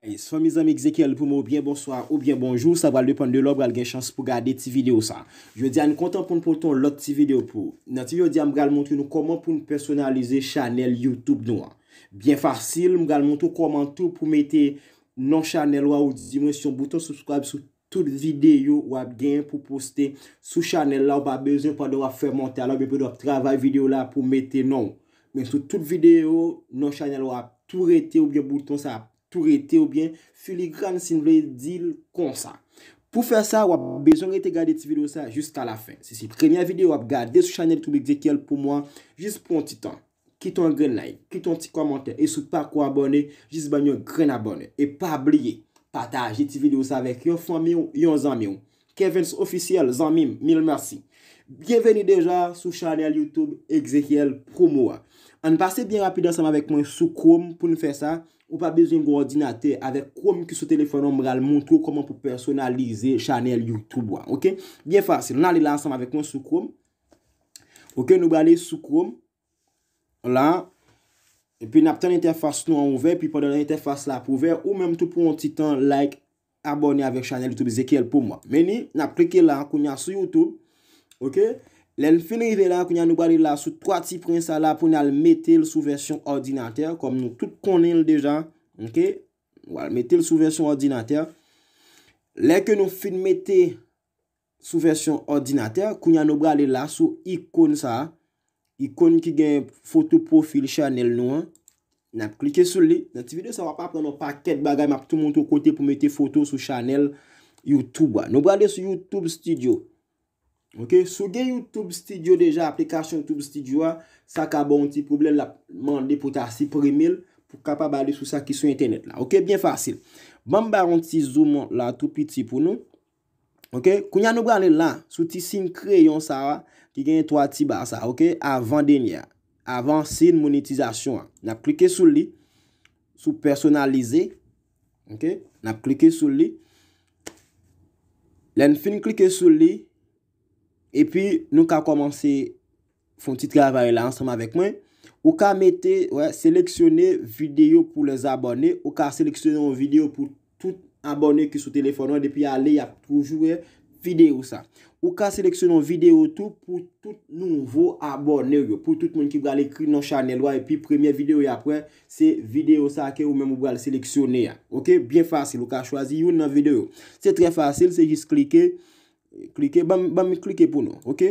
Hey, soumizan mèk zèkèl pou mò, bien bonsoy, ou bien bonjou, sa val lèpande lò, bral gen chans pou gade ti video sa. Jwè di an kontan pou n'poton lò ti video pou. Nati jwè di an mral mwontri nou koman pou n'personalize chanel YouTube nou an. Bien farsil, mral mwontri nou koman tout pou mète nan chanel wò ou di men syon bouton subscribe sou non. non tout videyo wò ap gen pou poste sou chanel la wò ba bezèn pa do wap fè montè alò, bebe do wap travè videyo la pou mète nan wò. Men sou tout videyo, nan chanel wò ap tou rete ou bien bouton sa ap. Tou rete ou bien, fuligran sin vle dil konsa. Pou fè sa, wap bezong ete gade ti video sa jist a la fin. Se si premye video wap gade sou chanel tout l'exekiel pou mwen, jist pou mwen titan, kiton gen like, kiton tit komante, et sou pakou abone, jist ban yon gren abone, et pa bliye, pataje ti video sa vek yon fwa miyon, yon zan miyon. Kevens ofisyel, zan mim, mil mersi. Bienveni deja sou chanel YouTube Exekiel Promowa. An passe bien rapide ansama vek mwen sou koum pou mwen fè sa, mwen fè sa, mwen fè sa, mwen fè sa, mwen fè sa, Ou pa bezwen gwo ordinate avè koum ki sou telefon ombral moun tou koman pou personalize chanel YouTube wak. Ok. Bien fasil. Nalè la ansam avèk moun sou koum. Ok. Nou gwa lè sou koum. La. E pi nap ten interface nou an ouver. Pi pandè la interface la pou ouver. Ou mèm tou pou an titan like abonè avèk chanel YouTube zekèl pou mwa. Meni nap klike la koum ya sou YouTube. Ok. Len finive la, kou nyan nou gwa li la sou 3 ti prensa la pou nyal metel sou versyon ordinateur. Kom nou tout konen l dejan. Ok. Nou gwa metel sou versyon ordinateur. Len ke nou fin metel sou versyon ordinateur, kou nyan nou gwa li la sou ikon sa. Ikon ki gen foto profil chanel nou an. Nap klike sou li. Nwè ti video sa wap ap nan nou paket bagay map tout moun tou kote pou metel foto sou chanel YouTube wa. Ok, sou gen Youtube Studio deja, aplikasyon Youtube Studio a, sa ka bon ti problem la mande pou ta si primil, pou kapa bali sou sa ki sou internet la. Ok, bien fasil. Bon baron ti zoom la tou piti pou nou. Ok, kounya nou branle la, sou ti sin kreyon sa a, ki genye 3 ti bar sa, ok, avan denya. Avan sin monetizasyon a. Nap klike sou li, sou personalize. Ok, nap klike sou li. Len fin klike sou li. E pi nou ka komanse foun ti travay la ansanman vek mwen. Ou ka mette, wè, seleksyonne video pou lèz abonè. Ou ka seleksyon videyo pou tout abonè ki sou telefon wè. Depi ya lè, ya pou jwè videyo sa. Ou ka seleksyon videyo tou pou tout nouvo abonè wè. Pou tout mwen ki wè lèkri nan chanel wè. E pi premye videyo wè apwen, se videyo sa ke ou mè mwè wè lè seleksyonne. Ok, bien fasil. Ou ka chwazi yon nan videyo. Se tre fasil, se jis klikè. Klike, bam, bam klike pou nou, ok?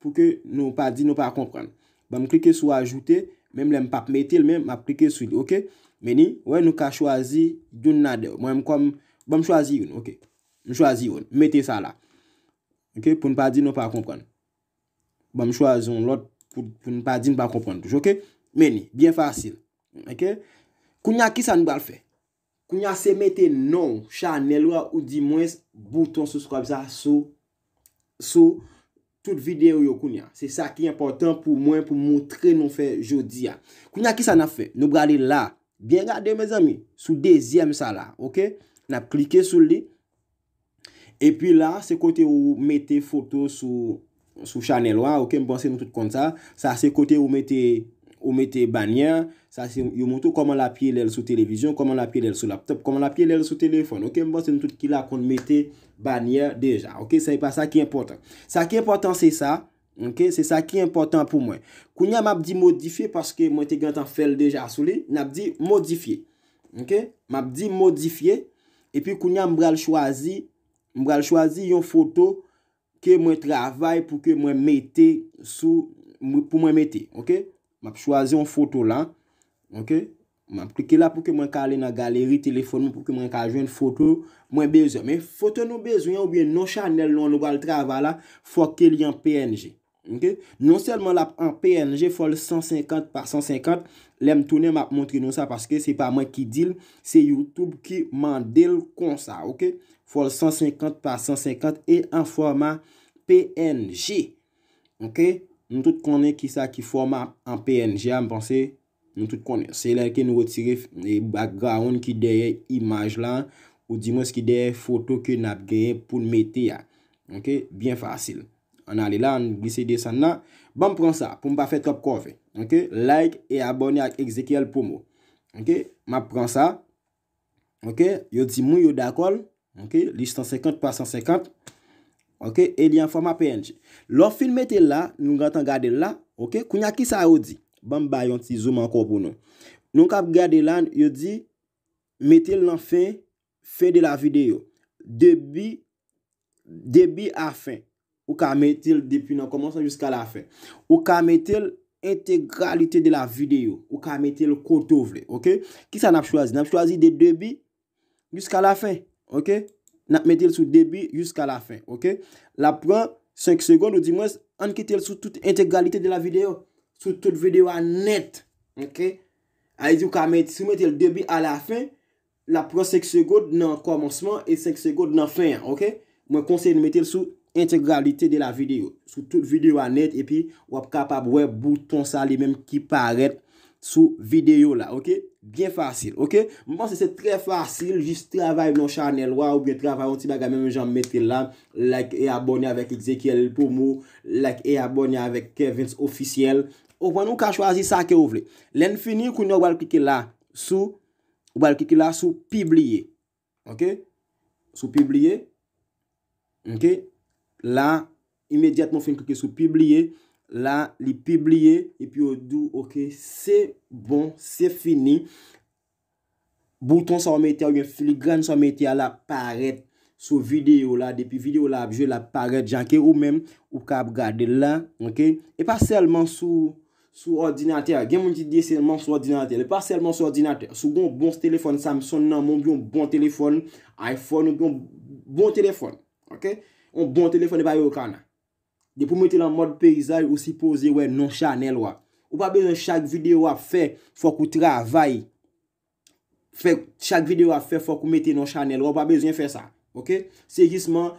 Pou ke nou pa di nou pa kompran. Bam klike sou ajoute, menm lem pap metil menm ap klike sou li, ok? Meni, we nou ka chwazi dun nade, mwenm kom, bam chwazi yon, ok? Mwenm chwazi yon, meti sa la. Ok? Pou nou pa di nou pa kompran. Bam chwazi yon lot, pou nou pa di nou pa kompran. Ok? Meni, bien fasil. Ok? Kounya ki sa nou bal fe? Kounya se meti nou, chanelwa ou di mwes, bouton sou skwab sa sou Sou tout videyo yo koun ya. Se sa ki important pou mwen pou mwotre nou fe jodi ya. Koun ya ki sa na fe? Nou brade la. Bien gade me zami? Sou dezyem sa la. Ok? Na p klike sou li. E pi la se kote ou mette foto sou chanel wa. Ok? Mbansi nou tout kont sa. Sa se kote ou mette... Ou mette banyan. Sa yon moutou koman la piye lèl sou televizyon. Koman la piye lèl sou laptop. Koman la piye lèl sou telefon. Ok. Mbo se nou tout ki la kon mette banyan deja. Ok. Sa yon e pa sa ki important. Sa ki important se sa. Ok. Se sa ki important pou mwen. Kounya mabdi modifiye. Paske mwen te gantan fel deja sou li. Nabdi modifiye. Ok. Mabdi modifiye. E pi kounya mbral chwazi. Mbral chwazi yon foto. Ke mwen travay pou ke mwen mette. Sou. Pou mwen mette. Ok. M ap chwazi yon foto lan, ok? M ap klike la pou ke mwen kale nan galeri telefon m pou ke mwen kaje yon foto mwen bezo. Me fote nou bezo yon oubyen nou chanel loun nou bal travala fwa ke li an PNG, ok? Non selman la an PNG fwa l 150 par 150, lem toune m ap montre nou sa paske se pa mwen ki dil, se Youtube ki mandel konsa, ok? Fwa l 150 par 150 e an forma PNG, ok? Nou tout konen ki sa ki forma an PNG ya, mpansi. Nou tout konen. Se lè ke nou wotire background ki deye imaj lan, ou di mwen skideye foto ki nap genye pou mwete ya. Ok, bien fasil. An ale la, an glise de san bon, nan. Ban mpren sa, pou mpa fet ap konve. Ok, like e abone ak Ezekiel Pomo. Ok, mpren sa. Ok, yo di mwen yo dakol. Ok, li 150 pa 150. Ok, edi an forma PNG. Lò film metel la, nou gantan gade la, ok, kounya ki sa yo di? Bam bayon ti zoom an ko pou nou. Nou kap gade lan, yo di, metel nan fe, fe de la videyo. Debi, debi a fe, ou ka metel depi nan komanso jiska la fe. Ou ka metel integralite de la videyo, ou ka metel koto vle, ok? Ki sa nap chwazi? Nap chwazi de debi jiska la fe, ok? Na metel sou debi yusk a la fin, ok? La pran 5 segonde ou di mwes an kitel sou tout integralite de la video. Sou tout video an net, ok? Ay di ou ka meti sou metel debi a la fin, la pran 5 segonde nan komanseman e 5 segonde nan fin, ok? Mwen konseye nou metel sou integralite de la video. Sou tout video an net e pi wap kapab wè bouton sa li menm ki paret sou video la, ok? Bien fasil, ok? Mwen se se tre fasil, jist travay nou chanel waw, ou bie travay, on ti baga men mwen jan metre lam, like e abonye avek Ezekiel pou mou, like e abonye avek Kevin's Oficiel, ou wan nou ka chwazi sa ke ou vle. Len finir kou nou wal kike la sou, wal kike la sou pibliye, ok? Sou pibliye, ok? La, imediat moun fin kike sou pibliye, La, li pibliye, epi yo dou, ok, se bon, se fini. Bouton sa wame ite a, yon filigran sa wame ite a la paret sou video la. Depi video la, apje la paret janke ou men, ou ka ap gade la, ok. E pa selman sou ordinater, gen moun ti diye selman sou ordinater. E pa selman sou ordinater, sou bon telefon, Samsung nan, bon telefon, iPhone, bon, bon telefon, ok. Bon telefon e pa yo kanan. De pou mette lan mod perizaj ou si pose wè non chanel wè. Ou pa bezyen chak videyo wè fè fò kou travay. Chak videyo wè fè fò kou mette non chanel wè. Ou pa bezyen fè sa. Ok? Se jisman...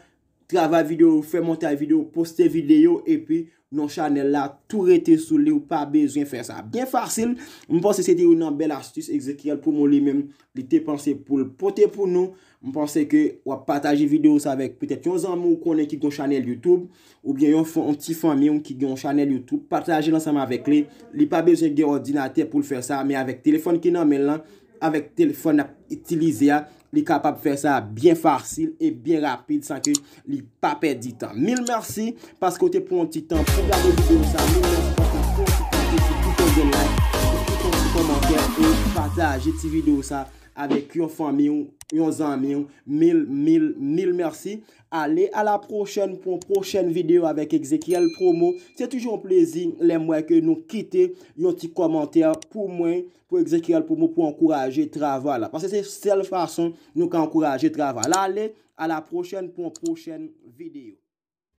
Trava video, fè monta video, poste video, epi nou chanel la, tou rete sou li ou pa bezwen fè sa. Bien farsil, mwen pense se te ou nan bel astus exekyel pou moun li men, li te panse pou l'pote pou nou. Mwen pense ke wap pataje video sa vek petet yon zanmou ou konen ki don chanel YouTube, ou bien yon ti fanmi yon ki don chanel YouTube, pataje lansaman vek li. Li pa bezwen gen ordinater pou l fè sa, me avèk telefon ki nan men lan, avèk telefon na itilize a, Li kapap fè sa byen farsil E byen rapil San ke li pa pèd di tan Mil mersi Pas kote pou an ti tan Pou kade vide ou sa Mil mersi Pas kote pou an ti tan Pou kade vide ou sa Pou kade vide ou sa Pou kade vide ou sa Avèk yon fami yon, yon zanmi yon, mil, mil, mil mersi. Ale, ala prochen pou prochen videyo avèk Ezekiel Promo. Se toujoun plezi, lè mwen ke nou kite yon ti komantèr pou mwen pou Ezekiel Promo pou ankoraje travala. Pasè se sel fason nou ka ankoraje travala. Ale, ala prochen pou prochen videyo.